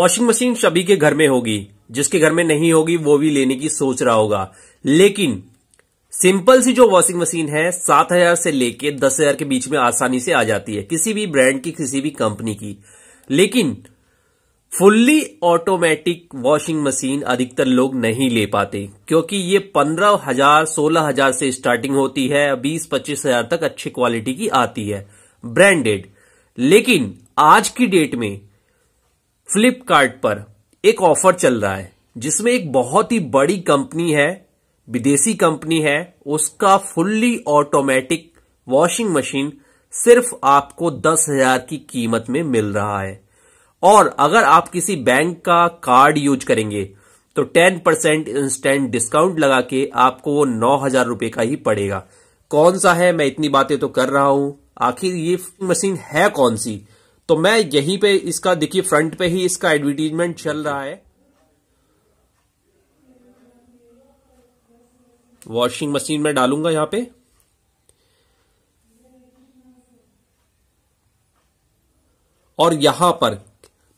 washing machine सभी के घर में होगी जिसके घर में नहीं होगी वो भी लेने की सोच रहा होगा लेकिन सिंपल सी जो वॉशिंग मशीन है सात हजार से लेके दस हजार के बीच में आसानी से आ जाती है किसी भी ब्रांड की किसी भी कंपनी की लेकिन फुल्ली ऑटोमेटिक वॉशिंग मशीन अधिकतर लोग नहीं ले पाते क्योंकि ये पंद्रह हजार सोलह हजार से स्टार्टिंग होती है बीस पच्चीस हजार तक अच्छी क्वालिटी की आती है ब्रांडेड लेकिन आज की डेट में फ्लिपकार्ट पर एक ऑफर चल रहा है जिसमें एक बहुत ही बड़ी कंपनी है विदेशी कंपनी है उसका फुल्ली ऑटोमेटिक वॉशिंग मशीन सिर्फ आपको दस हजार की कीमत में मिल रहा है और अगर आप किसी बैंक का कार्ड यूज करेंगे तो टेन परसेंट इंस्टेंट डिस्काउंट लगा के आपको वो नौ हजार रूपये का ही पड़ेगा कौन सा है मैं इतनी बातें तो कर रहा हूं आखिर ये मशीन है कौन सी तो मैं यहीं पे इसका देखिए फ्रंट पे ही इसका एडवर्टीजमेंट चल रहा है वॉशिंग मशीन में डालूंगा यहां पे और यहां पर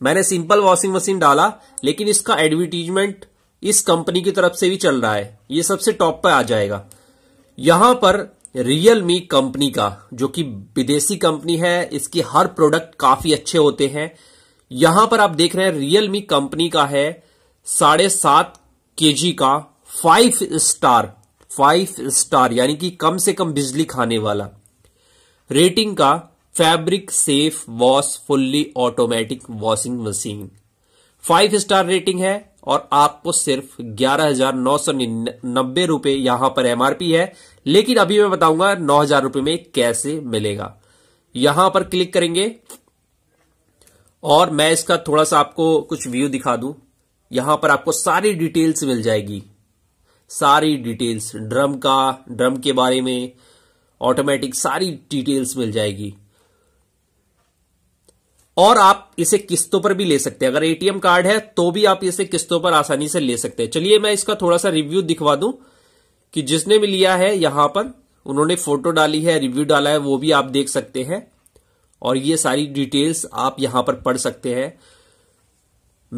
मैंने सिंपल वॉशिंग मशीन डाला लेकिन इसका एडवर्टीजमेंट इस कंपनी की तरफ से भी चल रहा है ये सबसे टॉप पर आ जाएगा यहां पर रियल मी कंपनी का जो कि विदेशी कंपनी है इसके हर प्रोडक्ट काफी अच्छे होते हैं यहां पर आप देख रहे हैं रियल मी कंपनी का है साढ़े सात के का फाइव स्टार फाइव स्टार यानी कि कम से कम बिजली खाने वाला रेटिंग का fabric safe wash fully automatic washing machine five star rating है और आपको सिर्फ ग्यारह हजार नौ सौ नब्बे रुपए यहां पर एमआरपी है लेकिन अभी मैं बताऊंगा नौ हजार रुपए में कैसे मिलेगा यहां पर क्लिक करेंगे और मैं इसका थोड़ा सा आपको कुछ व्यू दिखा दूं यहां पर आपको सारी डिटेल्स मिल जाएगी सारी डिटेल्स ड्रम का ड्रम के बारे में ऑटोमेटिक सारी डिटेल्स मिल जाएगी और आप इसे किस्तों पर भी ले सकते हैं अगर एटीएम कार्ड है तो भी आप इसे किस्तों पर आसानी से ले सकते हैं चलिए मैं इसका थोड़ा सा रिव्यू दिखवा दूं कि जिसने भी लिया है यहां पर उन्होंने फोटो डाली है रिव्यू डाला है वो भी आप देख सकते हैं और ये सारी डिटेल्स आप यहां पर पढ़ सकते हैं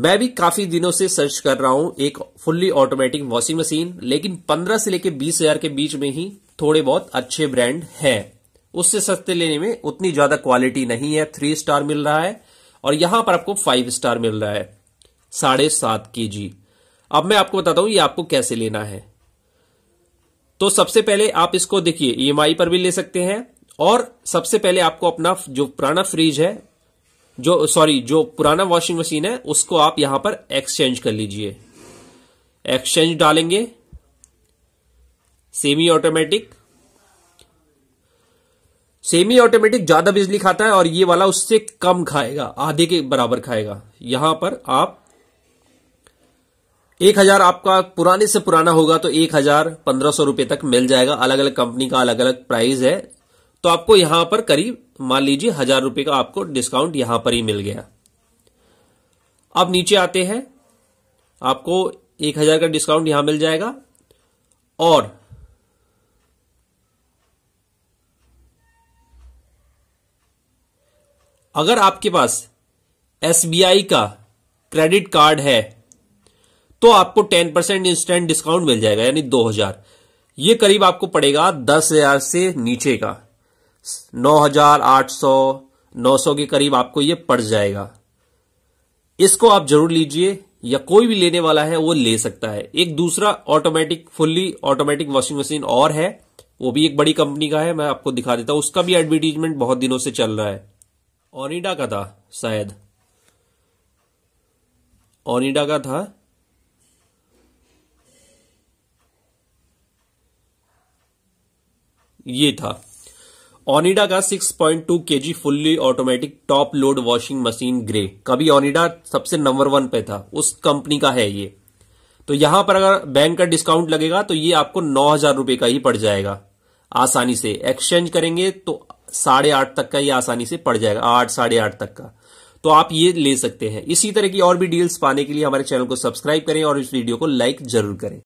मैं भी काफी दिनों से सर्च कर रहा हूं एक फुल्ली ऑटोमेटिक वॉशिंग मशीन लेकिन 15 से लेकर बीस हजार के बीच में ही थोड़े बहुत अच्छे ब्रांड हैं उससे सस्ते लेने में उतनी ज्यादा क्वालिटी नहीं है थ्री स्टार मिल रहा है और यहां पर आपको फाइव स्टार मिल रहा है साढ़े सात के जी अब मैं आपको बताता हूं ये आपको कैसे लेना है तो सबसे पहले आप इसको देखिए ई e पर भी ले सकते हैं और सबसे पहले आपको अपना जो पुराना फ्रिज है जो सॉरी जो पुराना वॉशिंग मशीन है उसको आप यहां पर एक्सचेंज कर लीजिए एक्सचेंज डालेंगे सेमी ऑटोमेटिक सेमी ऑटोमेटिक ज्यादा बिजली खाता है और ये वाला उससे कम खाएगा आधे के बराबर खाएगा यहां पर आप एक हजार आपका पुराने से पुराना होगा तो एक हजार पंद्रह सौ रुपए तक मिल जाएगा अलग अलग कंपनी का अलग अलग प्राइस है तो आपको यहां पर करीब मान लीजिए हजार रुपए का आपको डिस्काउंट यहां पर ही मिल गया अब नीचे आते हैं आपको एक हजार का डिस्काउंट यहां मिल जाएगा और अगर आपके पास एस का क्रेडिट कार्ड है तो आपको टेन परसेंट इंस्टेंट डिस्काउंट मिल जाएगा यानी दो हजार ये करीब आपको पड़ेगा दस हजार से नीचे का नौ हजार आठ सौ नौ सौ के करीब आपको ये पड़ जाएगा इसको आप जरूर लीजिए या कोई भी लेने वाला है वो ले सकता है एक दूसरा automatic fully automatic washing machine और है वो भी एक बड़ी कंपनी का है मैं आपको दिखा देता हूं उसका भी एडवर्टीजमेंट बहुत दिनों से चल रहा है ओनिडा का था शायद ओनिडा का था ये था ओनिडा का 6.2 पॉइंट टू जी fully automatic top load washing machine grey कभी ओनिडा सबसे नंबर वन पे था उस कंपनी का है ये तो यहां पर अगर बैंक का डिस्काउंट लगेगा तो ये आपको नौ हजार रुपए का ही पड़ जाएगा आसानी से एक्सचेंज करेंगे तो साढ़े आठ तक का ये आसानी से पड़ जाएगा आठ साढ़े आठ तक का तो आप ये ले सकते हैं इसी तरह की और भी डील्स पाने के लिए हमारे चैनल को सब्सक्राइब करें और इस वीडियो को लाइक जरूर करें